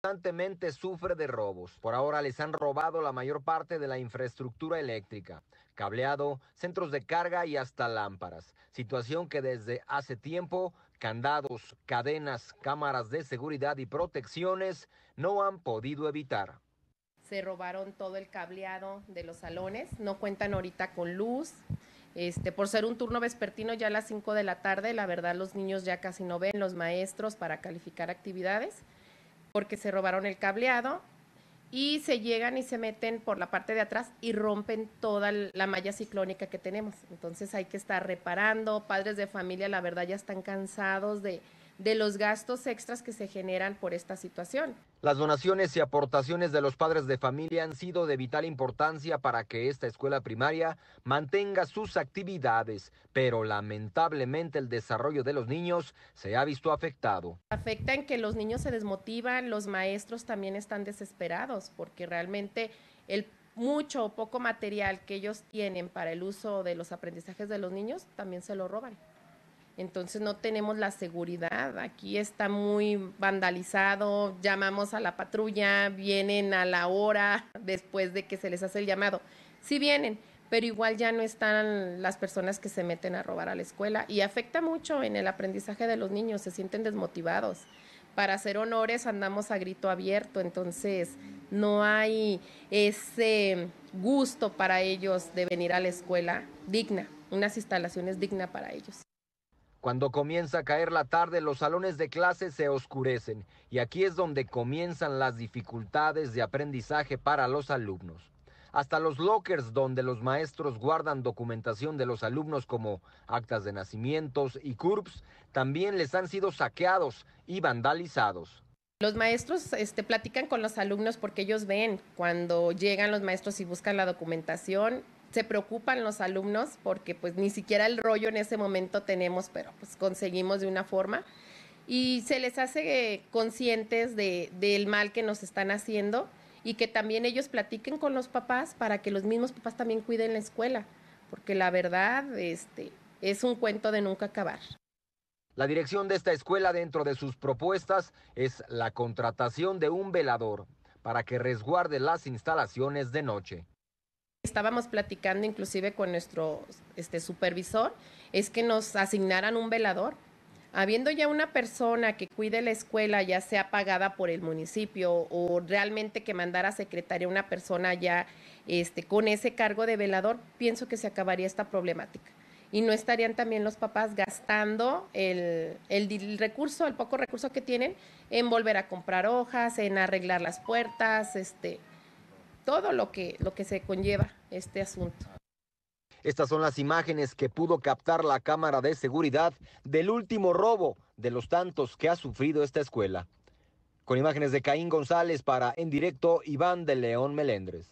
constantemente sufre de robos. Por ahora les han robado la mayor parte de la infraestructura eléctrica, cableado, centros de carga y hasta lámparas, situación que desde hace tiempo candados, cadenas, cámaras de seguridad y protecciones no han podido evitar. Se robaron todo el cableado de los salones, no cuentan ahorita con luz. Este, por ser un turno vespertino ya a las 5 de la tarde, la verdad los niños ya casi no ven, los maestros para calificar actividades porque se robaron el cableado y se llegan y se meten por la parte de atrás y rompen toda la malla ciclónica que tenemos. Entonces hay que estar reparando, padres de familia la verdad ya están cansados de, de los gastos extras que se generan por esta situación. Las donaciones y aportaciones de los padres de familia han sido de vital importancia para que esta escuela primaria mantenga sus actividades, pero lamentablemente el desarrollo de los niños se ha visto afectado. Afecta en que los niños se desmotivan, los maestros también están desesperados porque realmente el mucho o poco material que ellos tienen para el uso de los aprendizajes de los niños también se lo roban. Entonces no tenemos la seguridad. Aquí está muy vandalizado, llamamos a la patrulla, vienen a la hora después de que se les hace el llamado. Sí vienen, pero igual ya no están las personas que se meten a robar a la escuela y afecta mucho en el aprendizaje de los niños, se sienten desmotivados. Para hacer honores andamos a grito abierto, entonces no hay ese gusto para ellos de venir a la escuela digna, unas instalaciones dignas para ellos. Cuando comienza a caer la tarde, los salones de clase se oscurecen y aquí es donde comienzan las dificultades de aprendizaje para los alumnos. Hasta los lockers donde los maestros guardan documentación de los alumnos como actas de nacimientos y CURPS también les han sido saqueados y vandalizados. Los maestros este, platican con los alumnos porque ellos ven cuando llegan los maestros y buscan la documentación se preocupan los alumnos porque pues ni siquiera el rollo en ese momento tenemos, pero pues conseguimos de una forma. Y se les hace eh, conscientes de, del mal que nos están haciendo y que también ellos platiquen con los papás para que los mismos papás también cuiden la escuela, porque la verdad este, es un cuento de nunca acabar. La dirección de esta escuela dentro de sus propuestas es la contratación de un velador para que resguarde las instalaciones de noche. Estábamos platicando inclusive con nuestro este, supervisor, es que nos asignaran un velador. Habiendo ya una persona que cuide la escuela, ya sea pagada por el municipio o realmente que mandara secretaria una persona ya este, con ese cargo de velador, pienso que se acabaría esta problemática y no estarían también los papás gastando el, el, recurso, el poco recurso que tienen, en volver a comprar hojas, en arreglar las puertas, este, todo lo que, lo que se conlleva este asunto. Estas son las imágenes que pudo captar la cámara de seguridad del último robo de los tantos que ha sufrido esta escuela. Con imágenes de Caín González para en directo Iván de León Melendres.